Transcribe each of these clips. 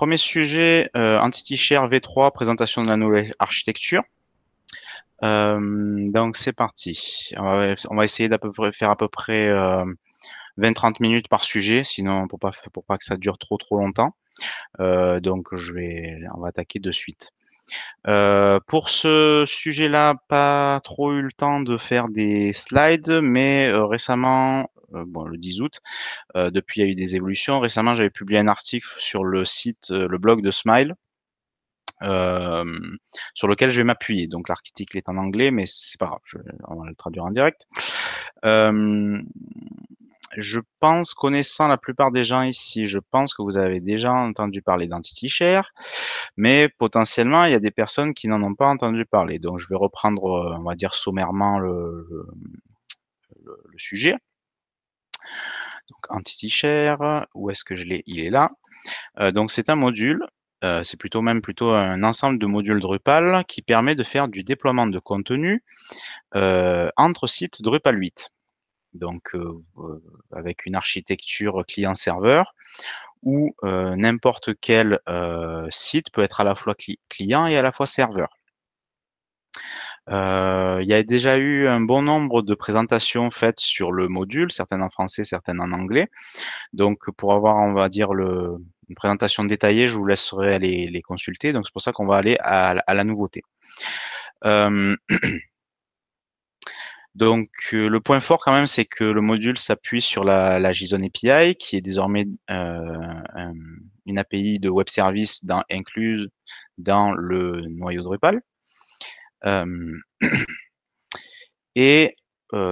Premier sujet, euh, Entity Share V3, présentation de la nouvelle architecture. Euh, donc c'est parti. On va, essayer d'à faire à peu près 20-30 euh, minutes par sujet, sinon pour pas pas que ça dure trop trop longtemps. donc je vais, on va attaquer de suite. pour ce sujet-là, pas trop eu le temps de faire des slides, mais récemment, euh, bon, le 10 août. Euh, depuis, il y a eu des évolutions. Récemment, j'avais publié un article sur le site, euh, le blog de Smile, sur lequel je vais m'appuyer. Donc l'article est en anglais, mais c'est pas grave, on va le traduire en direct. je pense, connaissant la plupart des gens ici, je pense que vous avez déjà entendu parler d'Entity Share, mais potentiellement, il y a des personnes qui n'en ont pas entendu parler. Donc je vais reprendre, on va dire sommairement le, le sujet. Donc entity share, où est-ce que je l'ai Il est là. Euh, donc c'est un module, euh, c'est plutôt même plutôt un ensemble de modules Drupal qui permet de faire du déploiement de contenu euh, entre sites Drupal 8. Donc avec une architecture client-serveur où n'importe quel site peut être à la fois client et à la fois serveur. Euh, il y a déjà eu un bon nombre de présentations faites sur le module, certaines en français, certaines en anglais. Donc, pour avoir, on va dire, le, une présentation détaillée, je vous laisserai aller les consulter. Donc, c'est pour ça qu'on va aller à, la nouveauté. Euh, donc, euh, le point fort quand même, c'est que le module s'appuie sur la, la, JSON API, qui est désormais une API de web service dans, incluse dans le noyau Drupal. et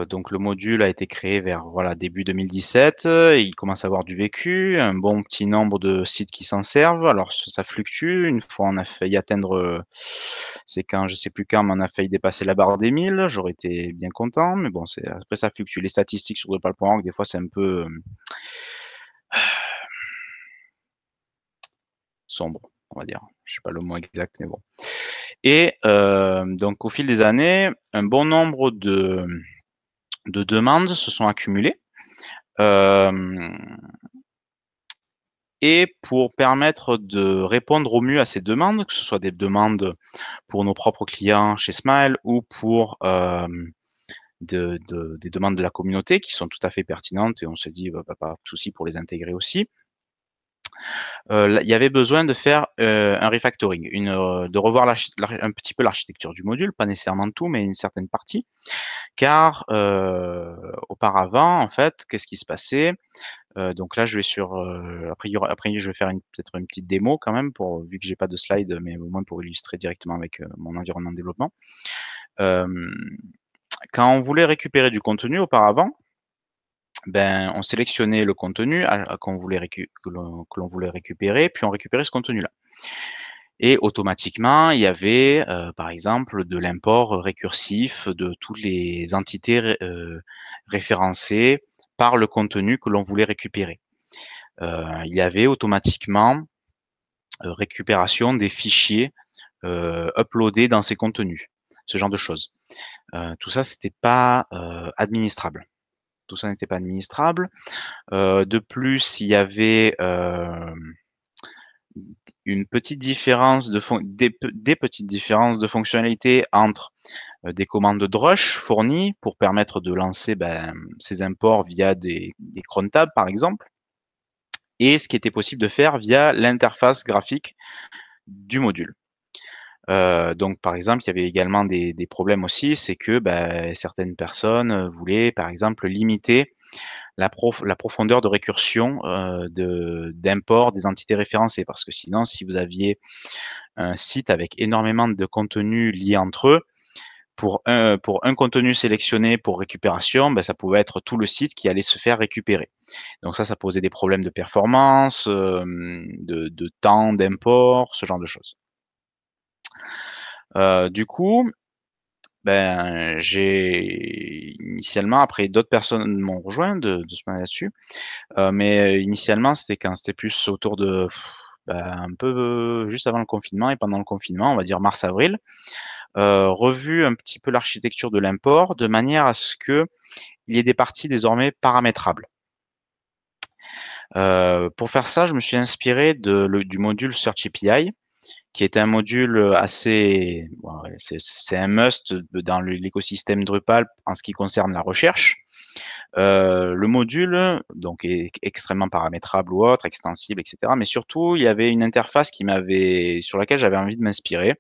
donc le module a été créé vers voilà, début 2017. Il commence à avoir du vécu, un bon petit nombre de sites qui s'en servent. Alors ça fluctue. Une fois on a failli atteindre, c'est quand je sais plus quand, mais on a failli dépasser la barre des 1000. J'aurais été bien content, mais bon, après ça fluctue. Les statistiques sur le Drupal.org, des fois c'est un peu sombre, on va dire. Je ne sais pas le mot exact, mais bon. Et euh, donc au fil des années, un bon nombre de, demandes se sont accumulées. Euh, et pour permettre de répondre au mieux à ces demandes, que ce soit des demandes pour nos propres clients chez Smile ou pour euh, des demandes de la communauté qui sont tout à fait pertinentes et on se dit, bah, pas de souci pour les intégrer aussi, euh, il y avait besoin de faire euh, un refactoring, euh, de revoir un petit peu l'architecture du module, pas nécessairement tout, mais une certaine partie, car auparavant, en fait, qu'est-ce qui se passait donc là, je vais sur. après, après, je vais faire peut-être une petite démo quand même, pour, vu que je n'ai pas de slide, mais au moins pour illustrer directement avec mon environnement de développement. quand on voulait récupérer du contenu auparavant, ben, on sélectionnait le contenu qu'on voulait que l'on voulait récupérer, puis on récupérait ce contenu-là. Et automatiquement, il y avait, euh, par exemple, de l'import récursif de toutes les entités euh, référencées par le contenu que l'on voulait récupérer. Euh, il y avait automatiquement récupération des fichiers uploadés dans ces contenus, ce genre de choses. tout ça, c'était pas administrable tout ça n'était pas administrable. Euh, de plus, il y avait euh, une petite différence de des, petites différences de fonctionnalité entre euh, des commandes Drush fournies pour permettre de lancer ben, ces imports via des, des par exemple, et ce qui était possible de faire via l'interface graphique du module. Euh, donc, par exemple, il y avait également des, problèmes aussi, c'est que ben, certaines personnes euh, voulaient, par exemple, limiter la, profondeur de récursion euh, d'import des entités référencées, parce que sinon, si vous aviez un site avec énormément de contenus liés entre eux, pour un, contenu sélectionné pour récupération, ben, ça pouvait être tout le site qui allait se faire récupérer. Donc ça, ça posait des problèmes de performance, de temps d'import, ce genre de choses. Euh, du coup, ben, j'ai initialement, après d'autres personnes m'ont rejoint de, de ce là-dessus, euh, mais euh, initialement, c'était quand c'était plus autour de ben, un peu juste avant le confinement et pendant le confinement, on va dire mars-avril, revu un petit peu l'architecture de l'import de manière à ce que il y ait des parties désormais paramétrables. pour faire ça, je me suis inspiré du module Search API qui est un module euh, assez, c'est un must dans l'écosystème Drupal en ce qui concerne la recherche. Euh, le module donc est extrêmement paramétrable ou autre, extensible, etc. Mais surtout, il y avait une interface qui m'avait, sur laquelle j'avais envie de m'inspirer.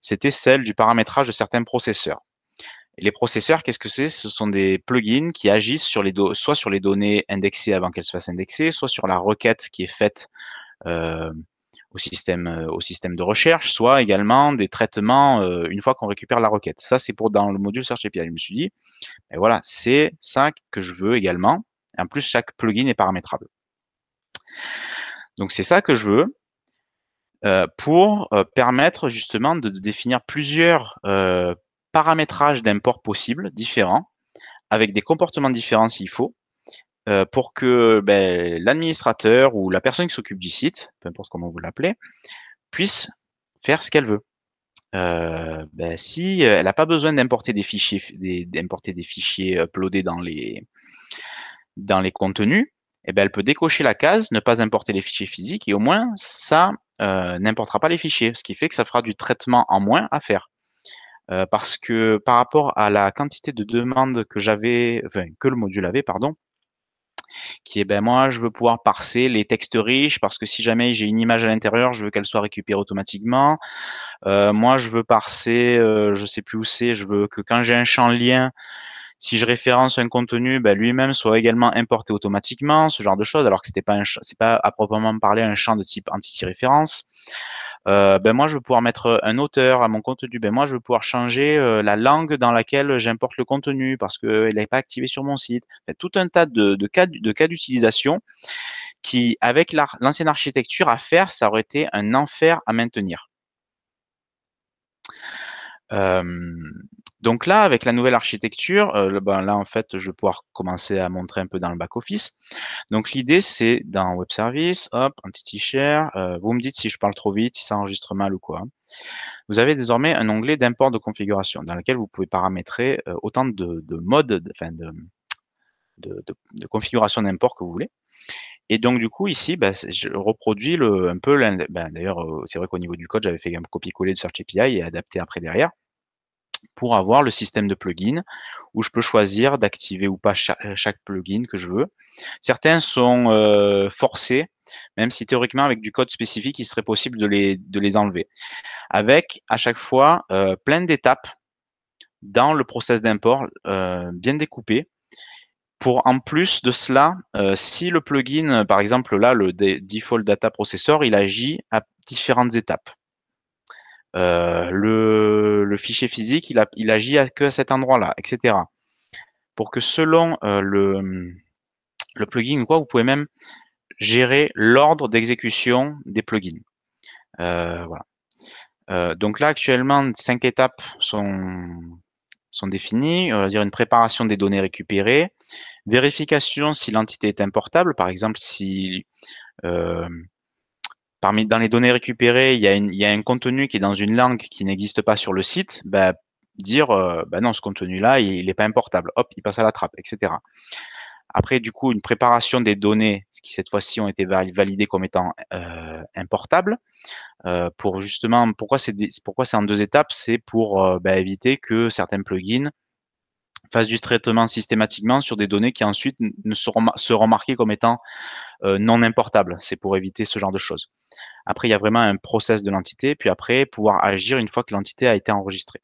C'était celle du paramétrage de certains processeurs. les processeurs, qu'est-ce que c'est Ce sont des plugins qui agissent sur les soit sur les données indexées avant qu'elles se fassent indexer, soit sur la requête qui est faite euh, au système, euh, au système de recherche, soit également des traitements euh, une fois qu'on récupère la requête. Ça, c'est pour dans le module Search API. Je me suis dit, mais ben voilà, c'est ça que je veux également. En plus, chaque plugin est paramétrable. Donc, c'est ça que je veux euh, pour permettre justement de, de définir plusieurs paramétrages d'import possibles, différents, avec des comportements différents s'il faut, euh, pour que ben, l'administrateur ou la personne qui s'occupe du site, peu importe comment vous l'appelez, puisse faire ce qu'elle veut. Euh, ben, si elle n'a pas besoin d'importer des fichiers, d'importer des fichiers euh, uploadés dans les, dans les contenus, eh ben, elle peut décocher la case, ne pas importer les fichiers physiques, et au moins, ça n'importera pas les fichiers, ce qui fait que ça fera du traitement en moins à faire. parce que par rapport à la quantité de demandes que j'avais, que le module avait, pardon, qui est ben moi je veux pouvoir parser les textes riches parce que si jamais j'ai une image à l'intérieur, je veux qu'elle soit récupérée automatiquement. Euh, moi je veux parser, euh, je sais plus où c'est, je veux que quand j'ai un champ lien, si je référence un contenu, ben lui-même soit également importé automatiquement, ce genre de choses, alors que c'était pas c'est pas à proprement parler un champ de type anti référence. Euh, ben, moi je vais pouvoir mettre un auteur à mon contenu, ben moi je vais pouvoir changer euh, la langue dans laquelle j'importe le contenu parce qu'elle n'est pas activée sur mon site. tout un tas de, cas, de cas d'utilisation qui, avec l'ancienne architecture à faire, ça aurait été un enfer à maintenir. Euh, donc là, avec la nouvelle architecture, euh, ben là, en fait, je vais pouvoir commencer à montrer un peu dans le back-office. Donc l'idée, c'est dans Web Service, hop, petit Share, euh, vous me dites si je parle trop vite, si ça enregistre mal ou quoi. Vous avez désormais un onglet d'import de configuration dans lequel vous pouvez paramétrer euh, autant de, modes, enfin de, configuration d'import que vous voulez. Et donc, du coup, ici, ben, je reproduis le, un peu, Ben, d'ailleurs, c'est vrai qu'au niveau du code, j'avais fait un copier-coller de Search API et adapté après derrière pour avoir le système de plugin où je peux choisir d'activer ou pas euh, chaque, plugin que je veux. Certains sont euh, forcés, même si théoriquement avec du code spécifique, il serait possible de les, de les enlever. Avec à chaque fois euh, plein d'étapes dans le process d'import bien découpé. Pour en plus de cela, si le plugin, par exemple là, le default data processor, il agit à différentes étapes. Euh, le, fichier physique, il, agit à, que à cet endroit-là, etc. Pour que selon euh, le, le plugin, quoi, vous pouvez même gérer l'ordre d'exécution des plugins. Euh, voilà. donc là, actuellement, cinq étapes sont, sont définies, on va dire une préparation des données récupérées, vérification si l'entité est importable, par exemple si parmi dans les données récupérées, il y, a il y a un contenu qui est dans une langue qui n'existe pas sur le site, bah, dire euh, bah non, ce contenu-là, il n'est pas importable, hop, il passe à la trappe, etc. Après, du coup, une préparation des données, ce qui cette fois-ci ont été validées comme étant euh, importables, euh, pour justement, pourquoi c'est pourquoi c'est en deux étapes, c'est pour bah, éviter que certains plugins fasse du traitement systématiquement sur des données qui ensuite ne seront, marquées comme étant euh, non importables. C'est pour éviter ce genre de choses. Après, il y a vraiment un process de l'entité, puis après, pouvoir agir une fois que l'entité a été enregistrée.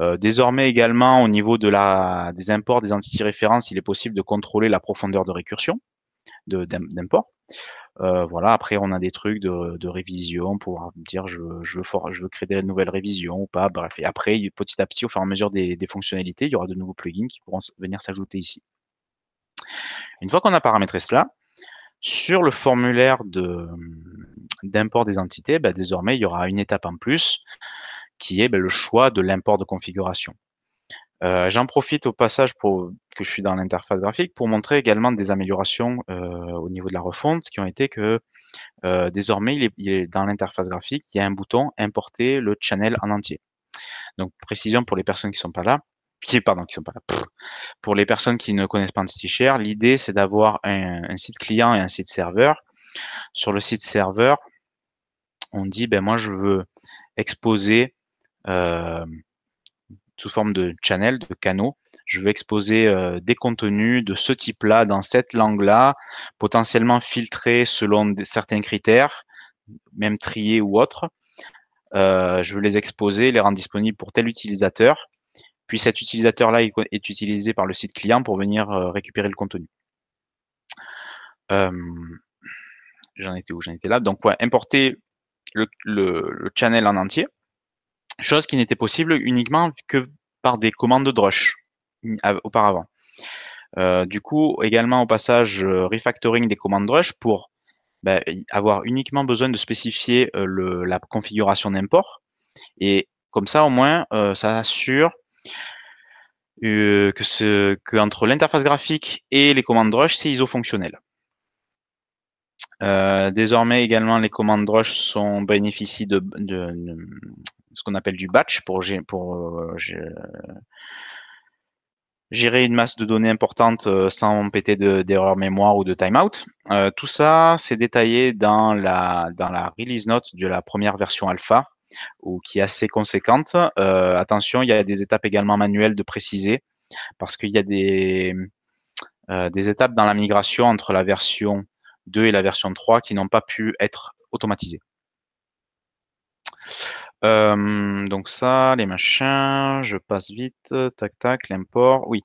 Euh, désormais également, au niveau de la, des imports des entités références, il est possible de contrôler la profondeur de récursion d'import. Euh, voilà, après, on a des trucs de, révision pour euh, dire je, veux je veux créer des nouvelles révisions ou pas. Bref, et après, petit à petit, au fur et à mesure des, fonctionnalités, il y aura de nouveaux plugins qui pourront venir s'ajouter ici. Une fois qu'on a paramétré cela, sur le formulaire hum, d'import des entités, ben, désormais, il y aura une étape en plus qui est ben, le choix de l'import de configuration. Euh, j'en profite au passage pour que je suis dans l'interface graphique pour montrer également des améliorations euh, au niveau de la refonte qui ont été que euh, désormais, il est, dans l'interface graphique, il y a un bouton importer le channel en entier. Donc précision pour les personnes qui sont pas là, qui pardon qui sont pas là. Pour les personnes qui ne connaissent pas Share, l'idée c'est d'avoir un, site client et un site serveur. Sur le site serveur, on dit ben moi je veux exposer euh, sous forme de channel, de canaux. Je veux exposer euh, des contenus de ce type-là, dans cette langue-là, potentiellement filtrés selon certains critères, même triés ou autres. Euh, je veux les exposer, les rendre disponibles pour tel utilisateur. Puis cet utilisateur-là est utilisé par le site client pour venir euh, récupérer le contenu. J'en étais où J'en étais là. Donc, pour importer le channel en entier chose qui n'était possible uniquement que par des commandes Drush auparavant. Euh, du coup, également au passage, euh, refactoring des commandes Drush pour ben, avoir uniquement besoin de spécifier euh, la configuration d'import. Et comme ça, au moins, ça assure que, ce, que entre l'interface graphique et les commandes Drush, c'est iso-fonctionnel. désormais, également, les commandes Drush sont, bénéficient de ce qu'on appelle du batch pour, euh, gérer une masse de données importante euh, sans péter d'erreur mémoire ou de timeout. Euh, tout ça, c'est détaillé dans la, release note de la première version alpha, ou qui est assez conséquente. attention, il y a des étapes également manuelles de préciser, parce qu'il y a des étapes dans la migration entre la version 2 et la version 3 qui n'ont pas pu être automatisées. Euh, donc ça, les machins, je passe vite, tac tac, l'import, oui.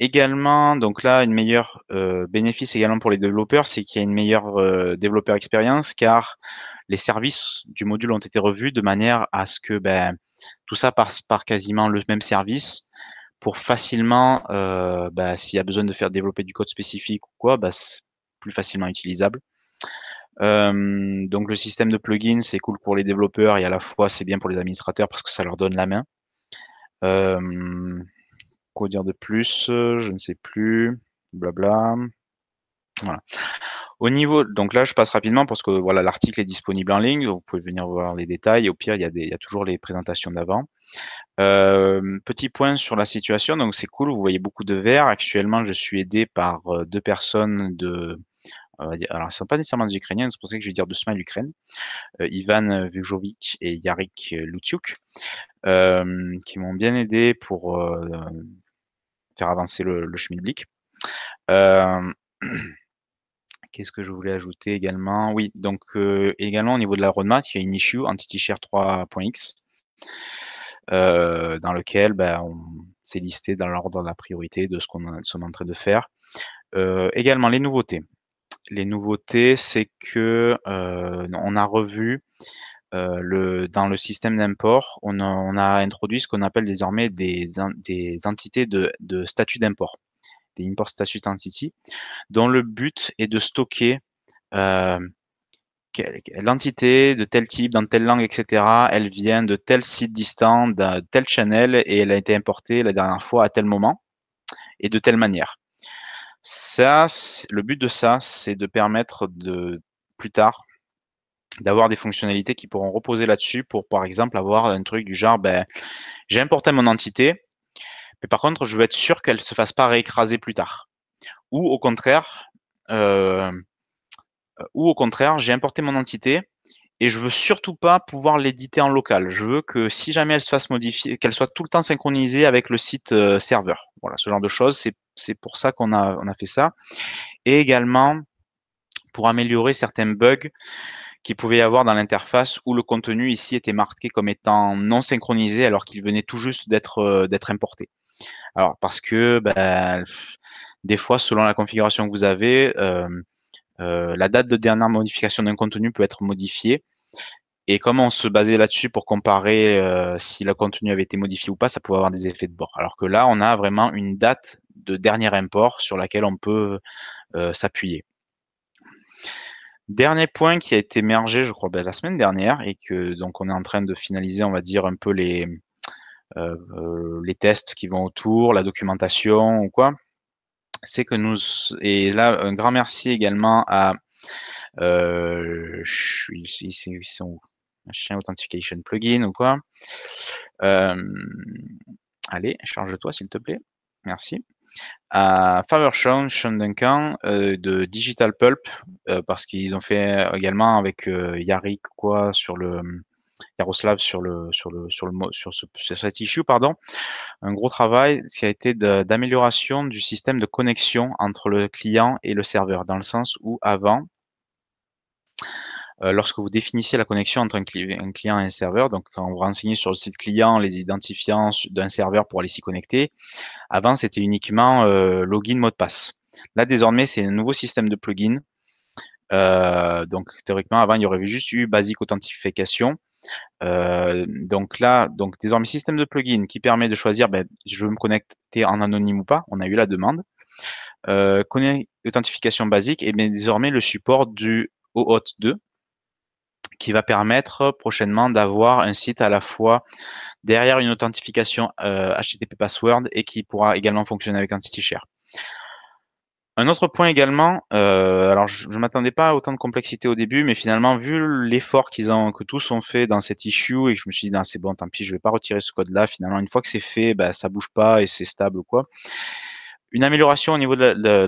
Également, donc là, une meilleure euh, bénéfice également pour les développeurs, c'est qu'il y a une meilleure euh, développeur expérience car les services du module ont été revus de manière à ce que ben, tout ça passe par quasiment le même service pour facilement, ben, s'il y a besoin de faire développer du code spécifique ou quoi, ben, plus facilement utilisable. Euh, donc le système de plugins, c'est cool pour les développeurs et à la fois c'est bien pour les administrateurs parce que ça leur donne la main. Euh, quoi dire de plus Je ne sais plus. Blabla. Voilà. Au niveau, donc là je passe rapidement parce que voilà l'article est disponible en ligne, vous pouvez venir voir les détails. Au pire, il y a, toujours les présentations d'avant. Euh, petit point sur la situation, donc c'est cool, vous voyez beaucoup de vert Actuellement, je suis aidé par deux personnes de alors ce ne sont pas nécessairement des Ukrainiens, c'est pour ça que je vais dire deux semaines l'Ukraine, euh, Ivan euh, Vujovic et Yarik euh, Lutsiuk qui m'ont bien aidé pour faire avancer le, le Euh, Qu'est-ce que je voulais ajouter également Oui, donc également au niveau de la roadmap, il y a une issue anti t 3.x dans lequel c'est ben, on s'est listé dans l'ordre de la priorité de ce qu'on est en train de faire. également les nouveautés les nouveautés, c'est que euh, on a revu euh, le, dans le système d'import, on, a introduit ce qu'on appelle désormais des, des entités de, de statut d'import, des import statut entity, dont le but est de stocker euh, l'entité de tel type, dans telle langue, etc. Elle vient de tel site distant, de tel channel, et elle a été importée la dernière fois à tel moment et de telle manière. Ça, le but de ça, c'est de permettre de plus tard d'avoir des fonctionnalités qui pourront reposer là-dessus pour, par exemple, avoir un truc du genre, ben, j'ai importé mon entité, mais par contre, je veux être sûr qu'elle ne se fasse pas réécraser plus tard. Ou au contraire, euh, ou au contraire, j'ai importé mon entité et je veux surtout pas pouvoir l'éditer en local. Je veux que si jamais elle se fasse modifier, qu'elle soit tout le temps synchronisée avec le site euh, serveur. Voilà, ce genre de choses, c'est c'est pour ça qu'on a, on a fait ça. Et également pour améliorer certains bugs qu'il pouvait y avoir dans l'interface où le contenu ici était marqué comme étant non synchronisé alors qu'il venait tout juste d'être euh, d'être importé. Alors parce que ben, des fois, selon la configuration que vous avez, euh, euh, la date de dernière modification d'un contenu peut être modifiée. Et comme on se basait là-dessus pour comparer si le contenu avait été modifié ou pas, ça pouvait avoir des effets de bord. Alors que là, on a vraiment une date de dernier import sur laquelle on peut euh, s'appuyer. Dernier point qui a été émergé, je crois, ben, la semaine dernière, et que donc on est en train de finaliser, on va dire, un peu les, euh, euh, les tests qui vont autour, la documentation ou quoi, c'est que nous, et là, un grand merci également à, euh, ils sont où Chien Authentication Plugin ou quoi. allez, charge-toi s'il te plaît. Merci à Faversham, Sean Duncan euh, de Digital Pulp, euh, parce qu'ils ont fait également avec euh, Yarik quoi sur le Yaroslav sur le sur le sur le sur, ce, sur cet issue pardon, un gros travail, qui a été d'amélioration du système de connexion entre le client et le serveur, dans le sens où avant euh, lorsque vous définissez la connexion entre un, client et un serveur, donc quand vous renseignez sur le site client les identifiants d'un serveur pour aller s'y connecter, avant c'était uniquement euh, login, mot de passe. Là, désormais, c'est un nouveau système de plugin. Euh, donc, théoriquement, avant, il y aurait juste eu basique authentification. donc là, donc désormais, système de plugin qui permet de choisir, ben, je veux me connecter en anonyme ou pas. On a eu la demande. authentification basique et bien désormais le support du OAuth 2 qui va permettre prochainement d'avoir un site à la fois derrière une authentification HTTP euh, password et qui pourra également fonctionner avec Share. Un autre point également, euh, alors je ne m'attendais pas à autant de complexité au début, mais finalement, vu l'effort qu'ils ont, que tous ont fait dans cette issue, et je me suis dit, ah, c'est bon, tant pis, je vais pas retirer ce code-là, finalement, une fois que c'est fait, bah, ça bouge pas et c'est stable ou quoi. Une amélioration au niveau de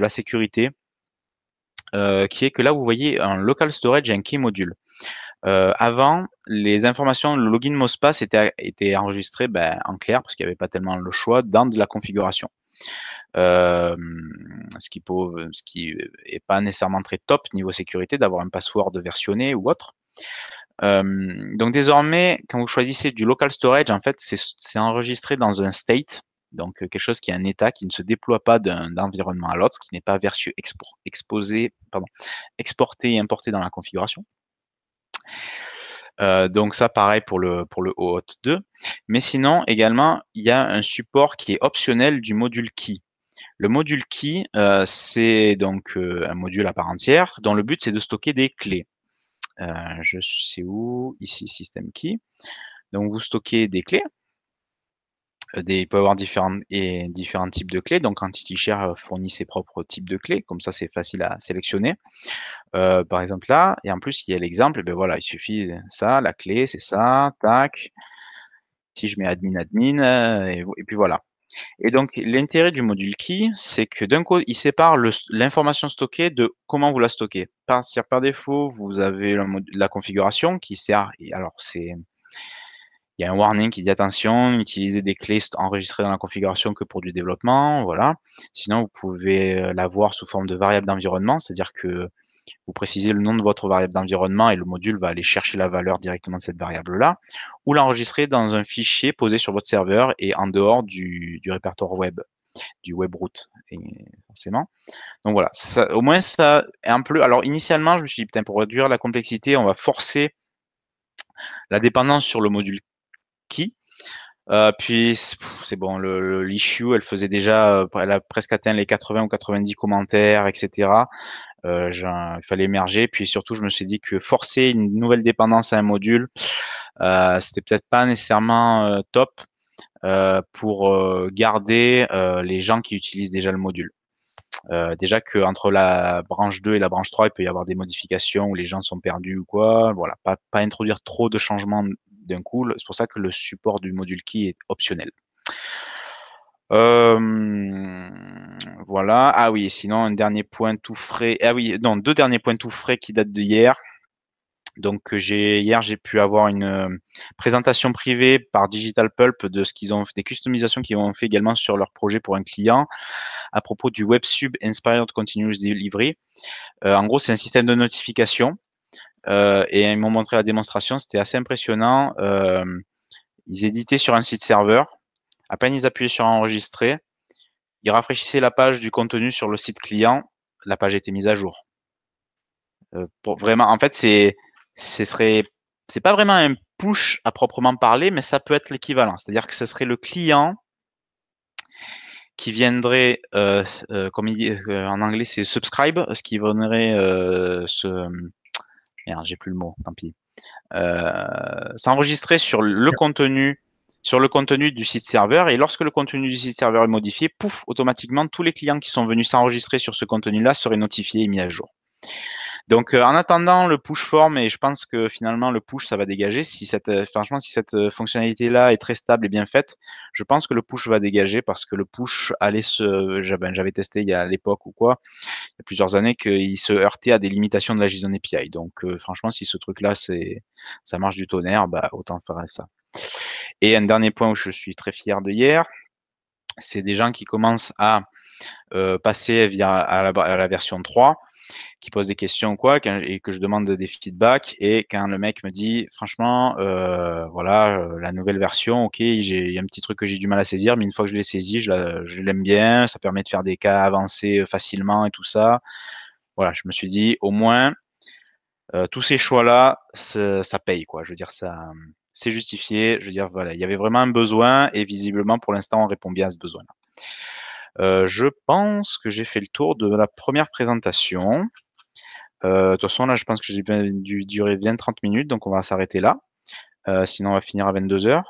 la sécurité, euh, qui est que là, vous voyez un local storage et un key module. Euh, avant, les informations, le login mot passe était, enregistré ben, en clair parce qu'il n'y avait pas tellement le choix dans de la configuration. Euh, ce qui n'est est pas nécessairement très top niveau sécurité d'avoir un password versionné ou autre. donc désormais, quand vous choisissez du local storage, en fait, c'est enregistré dans un state donc euh, quelque chose qui est un état qui ne se déploie pas d'un environnement à l'autre, qui n'est pas vertueux exposé, pardon, exporté et importé dans la configuration. Euh, donc ça, pareil pour le, pour le OAuth 2. Mais sinon, également, il y a un support qui est optionnel du module key. Le module key, euh, c'est donc un module à part entière dont le but, c'est de stocker des clés. je sais où, ici, système key. Donc, vous stockez des clés euh, des, il peut avoir différents, et différents types de clés. Donc, Share euh, fournit ses propres types de clés. Comme ça, c'est facile à sélectionner. Euh, par exemple, là. Et en plus, il y a l'exemple. Ben voilà, il suffit ça, la clé, c'est ça. Tac. Si je mets admin, admin. et, puis voilà. Et donc, l'intérêt du module key, c'est que d'un coup, il sépare l'information stockée de comment vous la stockez. Par, par défaut, vous avez la, la configuration qui sert, alors c'est il y a un warning qui dit attention, utilisez des clés enregistrées dans la configuration que pour du développement, voilà. Sinon, vous pouvez euh, l'avoir sous forme de variable d'environnement, c'est-à-dire que vous précisez le nom de votre variable d'environnement et le module va aller chercher la valeur directement de cette variable-là, ou l'enregistrer dans un fichier posé sur votre serveur et en dehors du, répertoire web, du web route, forcément. Donc voilà, au moins ça est un peu... Alors initialement, je me suis dit, putain, pour réduire la complexité, on va forcer la dépendance sur le module qui. Euh, puis c'est bon, l'issue, elle faisait déjà, euh, elle a presque atteint les 80 ou 90 commentaires, etc. Euh, il fallait émerger. Puis surtout, je me suis dit que forcer une nouvelle dépendance à un module, c'était peut-être pas nécessairement top pour garder les gens qui utilisent déjà le module. déjà qu'entre la branche 2 et la branche 3, il peut y avoir des modifications où les gens sont perdus ou quoi. Voilà, pas, pas introduire trop de changements d'un C'est pour ça que le support du module key est optionnel. voilà. Ah oui, sinon, un dernier point tout frais. Ah oui, non, deux derniers points tout frais qui datent de hier. Donc, euh, j'ai, hier, j'ai pu avoir une euh, présentation privée par Digital Pulp de ce qu'ils ont des customisations qu'ils ont fait également sur leur projet pour un client à propos du WebSub Inspired Continuous Delivery. Euh, en gros, c'est un système de notification euh, et ils m'ont montré la démonstration, c'était assez impressionnant. Euh, ils éditaient sur un site serveur. À peine ils appuyaient sur enregistrer, ils rafraîchissaient la page du contenu sur le site client. La page était mise à jour. Euh, vraiment, en fait, c'est ce serait c'est pas vraiment un push à proprement parler, mais ça peut être l'équivalent. C'est-à-dire que ce serait le client qui viendrait, comme en anglais c'est subscribe, ce qui viendrait se, j'ai plus le mot, tant pis. Euh, s'enregistrer sur le contenu sur le contenu du site serveur. Et lorsque le contenu du site serveur est modifié, pouf, automatiquement, tous les clients qui sont venus s'enregistrer sur ce contenu-là seraient notifiés et mis à jour. Donc euh, en attendant le push form, et je pense que finalement le push, ça va dégager. Si cette, euh, franchement, si cette euh, fonctionnalité-là est très stable et bien faite, je pense que le push va dégager parce que le push allait se... Ben, j'avais testé il y a l'époque ou quoi, il y a plusieurs années, qu'il se heurtait à des limitations de la JSON API. Donc franchement, si ce truc-là, c'est, ça marche du tonnerre, bah, autant faire ça. Et un dernier point où je suis très fier de hier, c'est des gens qui commencent à passer via la, à la, version 3 qui pose des questions ou quoi, et que je demande des feedbacks. Et quand le mec me dit, franchement, euh, voilà, euh, la nouvelle version, ok, il y a un petit truc que j'ai du mal à saisir, mais une fois que je l'ai saisi, je l'aime bien, ça permet de faire des cas avancés euh, facilement et tout ça. Voilà, je me suis dit, au moins, tous ces choix-là, ça, paye, quoi. Je veux dire, ça, c'est justifié. Je veux dire, voilà, il y avait vraiment un besoin et visiblement, pour l'instant, on répond bien à ce besoin-là. Euh, je pense que j'ai fait le tour de la première présentation. Euh, de toute façon, là, je pense que j'ai dû durer bien 30 minutes, donc on va s'arrêter là. Euh, sinon, on va finir à 22h.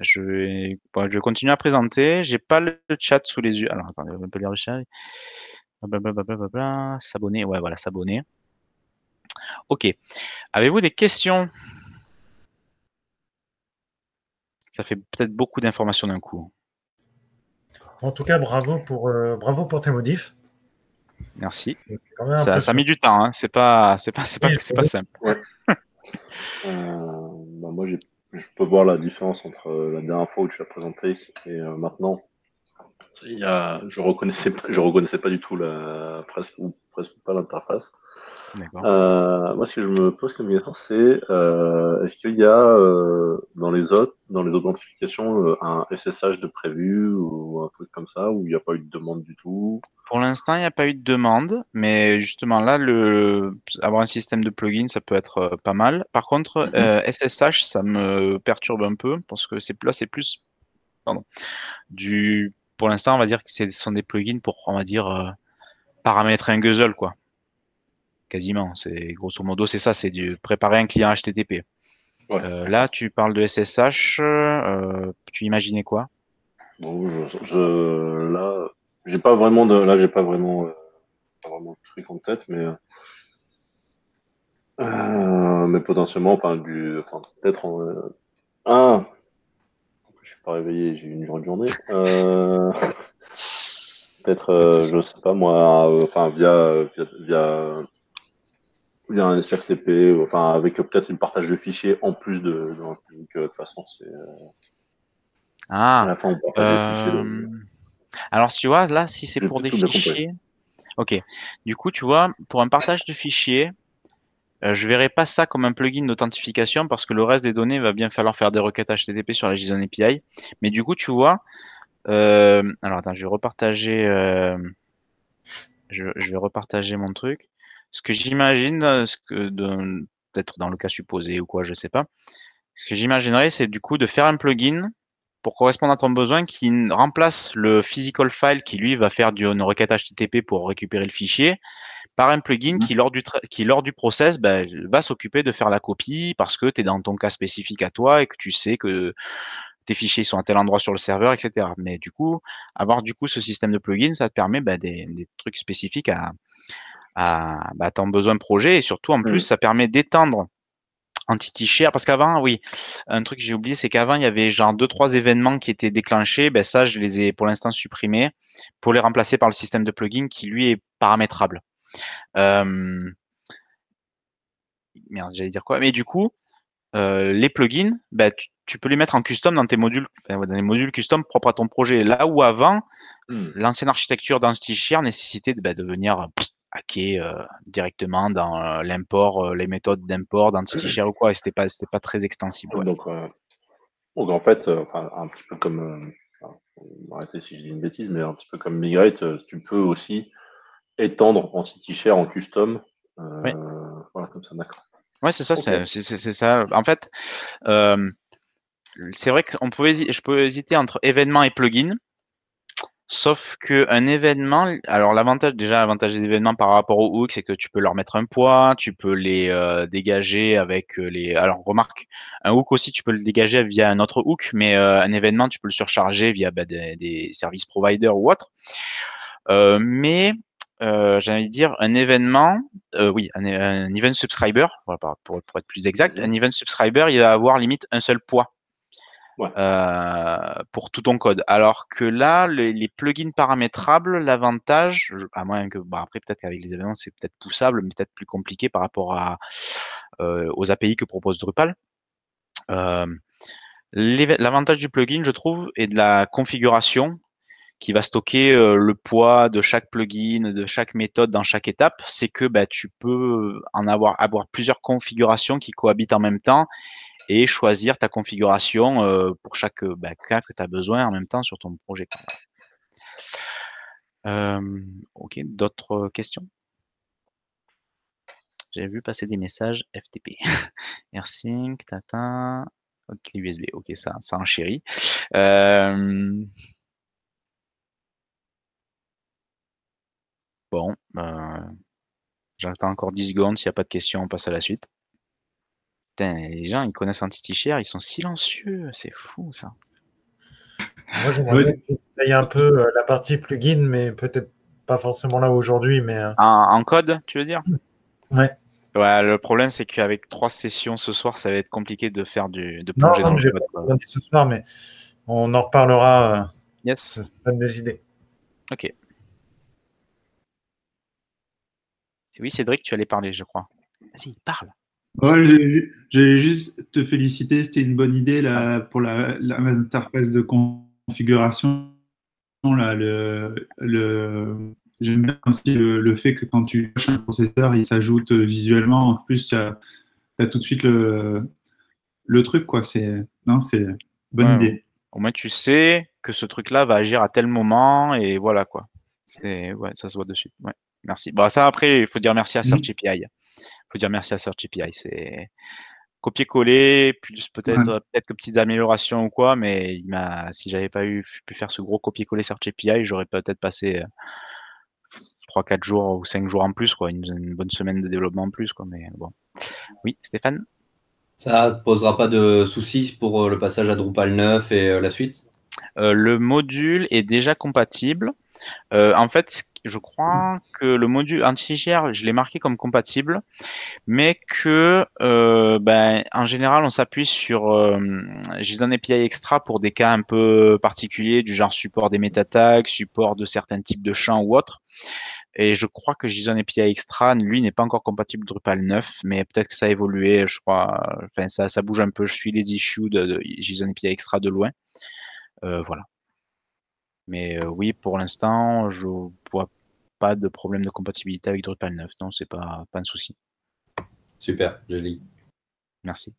je, vais, je vais continuer à présenter. J'ai pas le chat sous les yeux. Alors, attendez, on peut lire le chat. s'abonner. Ouais, voilà, s'abonner. Ok. Avez-vous des questions Ça fait peut-être beaucoup d'informations d'un coup. En tout cas, bravo pour, euh, bravo pour tes modifs. Merci. Ça, a mis du temps, hein. c'est pas, c'est c'est pas, simple. Euh, bah, moi, je peux voir la différence entre euh, la dernière fois où tu l'as présenté et maintenant. Il je reconnaissais, je reconnaissais pas du tout la presque pas l'interface. Euh, moi, ce que je me pose comme question, c'est euh, est-ce qu'il y a euh, dans les autres, dans les authentifications, un SSH de prévu ou un truc comme ça, où il n'y a pas eu de demande du tout Pour l'instant, il n'y a pas eu de demande, mais justement là, avoir un système de plugin, ça peut être pas mal. Par contre, SSH, mhm. ça me perturbe un peu parce que c'est là, c'est plus, du pour l'instant, on va dire que ce sont des plugins pour, on va dire, paramétrer un guzzle, quoi quasiment. C'est grosso modo, c'est ça, c'est de préparer un client HTTP. Euh, là, tu parles de SSH. Euh, tu imaginais quoi bon, je, Là, j'ai pas vraiment de, là, j'ai pas vraiment, euh, truc en tête, mais mais potentiellement, enfin, du, enfin, peut-être en ah, je suis pas réveillé, j'ai eu une grande journée. peut-être, je sais pas moi, enfin via, via il un SFTP, enfin avec peut-être une partage de fichiers en plus de. Euh, toute façon, c'est. Euh, ah, à la fin, euh, fichiers. Alors, tu vois, là, si c'est pour des fichiers. Ok. Du coup, tu vois, pour un partage de fichiers, je ne verrai pas ça comme un plugin d'authentification parce que le reste des données va bien falloir faire des requêtes HTTP sur la JSON API. Mais du coup, tu vois, alors attends, je vais repartager, je, vais repartager mon truc. Ce que j'imagine, euh, ce que mmh, peut-être dans le cas supposé ou quoi, je sais pas. Ce que j'imaginerais, c'est du coup de faire un plugin pour correspondre à ton besoin qui remplace le physical file qui lui va faire une requête HTTP pour récupérer le fichier par un plugin mmh qui lors du, qui, lors du process bah, va s'occuper de faire la copie parce que tu es dans ton cas spécifique à toi et que tu sais que tes fichiers sont à tel endroit sur le serveur, etc. Mais du coup, avoir du coup ce système de plugin, ça te permet bah, des, trucs spécifiques à, à bah, ton besoin projet. Et surtout, en plus, mmh. ça permet d'étendre anti Share. Parce qu'avant, oui, un truc que j'ai oublié, c'est qu'avant, il y avait genre deux, trois événements qui étaient déclenchés. Ben, ça, je les ai pour l'instant supprimés pour les remplacer par le système de plugin qui, lui, est paramétrable. Merde, j'allais dire quoi Mais du coup, euh, les plugins, ben, tu, peux les mettre en custom dans tes modules, dans les modules custom propres à ton projet. Là où avant, mmh. l'ancienne architecture danti Share nécessitait de ben, venir hacker euh, directement dans euh, l'import, euh, les méthodes d'import d'anti-share ou quoi. Et c'était pas, c'était pas très extensible. Donc, en fait, un petit peu comme, arrêtez si je dis une bêtise, mais un petit peu comme Migrate, tu peux aussi étendre anti-share en custom. Oui. Ouais, c'est ça, c'est, ça. En fait, c'est vrai que pouvait, je peux hésiter entre événements et plugin. Sauf que un événement, alors l'avantage, déjà, l'avantage des événements par rapport aux hooks, c'est que tu peux leur mettre un poids, tu peux les euh, dégager avec euh, les. Alors remarque, un hook aussi, tu peux le dégager via un autre hook, mais euh, un événement, tu peux le surcharger via bah, des, services providers ou autres. Euh, mais euh, de dire un événement, oui, un, event subscriber, pour, pour, être plus exact, mmh. un event subscriber, il va avoir limite un seul poids. Euh, pour tout ton code. Alors que là, les, plugins paramétrables, l'avantage, à moins que, après peut-être qu'avec les événements c'est peut-être poussable, mais peut-être plus compliqué par rapport euh, aux API que propose Drupal. Euh, l'avantage du plugin, je trouve, est de la configuration qui va stocker le poids de chaque plugin, de chaque méthode dans chaque étape, c'est que bah, tu peux en avoir plusieurs configurations qui cohabitent en même temps et choisir ta configuration euh, pour chaque euh, bah, cas que tu as besoin en même temps sur ton projet. Euh, ok, d'autres questions J'ai vu passer des messages FTP. AirSync, Tata, ok, USB. Ok, ça, ça enchérit. Bon, j'attends encore 10 secondes. S'il n'y a pas de questions, on passe à la suite les gens, ils connaissent Antitichère, ils sont silencieux, c'est fou ça. Moi, j'aimerais ouais. bien un peu euh, la partie plugin, mais peut-être pas forcément là aujourd'hui. Mais... Euh. En, code, tu veux dire ouais. ouais. Le problème, c'est qu'avec trois sessions ce soir, ça va être compliqué de faire du de plonger non, dans le ce soir, mais on en reparlera. Euh, yes. Ça des idées. Ok. Oui, Cédric, tu allais parler, je crois. Vas-y, parle. Ouais, J'allais juste te féliciter, c'était une bonne idée là, pour la, de configuration. Là, le, le, J'aime bien aussi le, fait que quand tu cherches un processeur, il s'ajoute visuellement. En plus, tu as, tout de suite le, le truc. quoi. C'est Non, bonne idée. Au moins, tu sais que ce truc-là va agir à tel moment et voilà quoi. Ouais, ça se voit de suite. Merci. Bon, bah, ça après, il faut dire merci à API faut dire merci à Search API, C'est copier-coller, plus peut-être que petites améliorations ou quoi, mais il m'a, si j'avais pas eu pu faire ce gros copier-coller Search API, j'aurais peut-être passé 3-4 euh, jours ou 5 jours en plus, quoi, une, bonne semaine de développement en plus, quoi. Mais bon. Oui, Stéphane. Ça ne posera pas de soucis pour euh, le passage à Drupal 9 et euh, la suite euh, le module est déjà compatible. Euh, en fait, je crois que le module anti gr je l'ai marqué comme compatible, mais que euh, ben, en général, on s'appuie sur JSON API Extra pour des cas un peu particuliers, du genre support des méta support de certains types de champs ou autres. Et je crois que JSON API Extra, lui, n'est pas encore compatible Drupal 9, mais peut-être que ça a évolué, je crois. Enfin, ça, bouge un peu. Je suis les issues de JSON API Extra de loin. Euh, voilà. Mais euh, oui, pour l'instant, je vois pas de problème de compatibilité avec Drupal 9. Non, c'est pas, pas un souci. Super, joli. Merci.